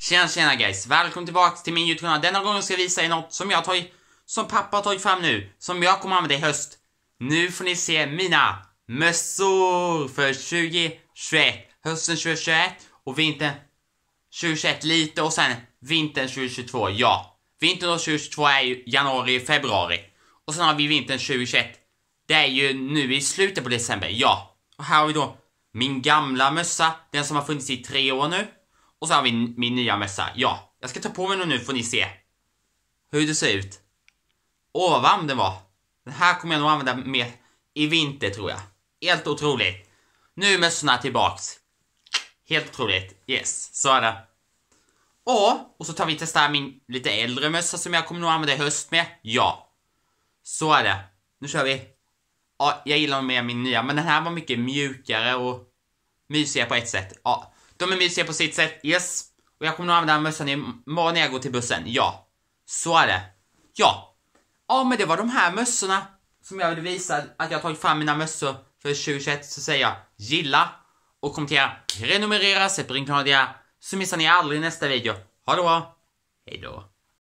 Tjena tjena guys! Välkommen tillbaks till min YouTube-kanal. Denna gången ska jag visa er något som jag tagit, som pappa har tagit fram nu, som jag kommer använda i höst. Nu får ni se mina mössor för 2021, hösten 2021 och vintern 2021 lite och sen vintern 2022, ja. Vintern 2022 är ju januari, februari. Och sen har vi vintern 2021. Det är ju nu i slutet på december, ja. Och här har vi då min gamla mössa, den som har funnits i tre år nu. Och så har vi min, nya mössa. Ja, jag ska ta på mig den nu får ni se hur det ser ut. Åh, vad varm den var. Den här kommer jag nog använda mer i vinter tror jag. Helt otroligt. Nu är mössorna tillbaks. Helt otroligt. Yes, så är det. Ja, och så tar vi testa min lite äldre mössa som jag kommer nog använda i höst med. Ja. Så är det. Nu kör vi. Ja, jag gillar mer min nya, men den här var mycket mjukare och mysigare på ett sätt. Ja, de är mysiga på sitt sätt, yes. Och jag kommer nog använda mössan imorgon när jag går till bussen, ja. Så är det. Ja. Ja, men det var de här mössorna som jag ville visa att jag tagit fram mina mössor för 2021 så säger jag gilla och kommentera, prenumerera, sätt på ringklockor så missar ni aldrig nästa video. Ha det bra! Hejdå!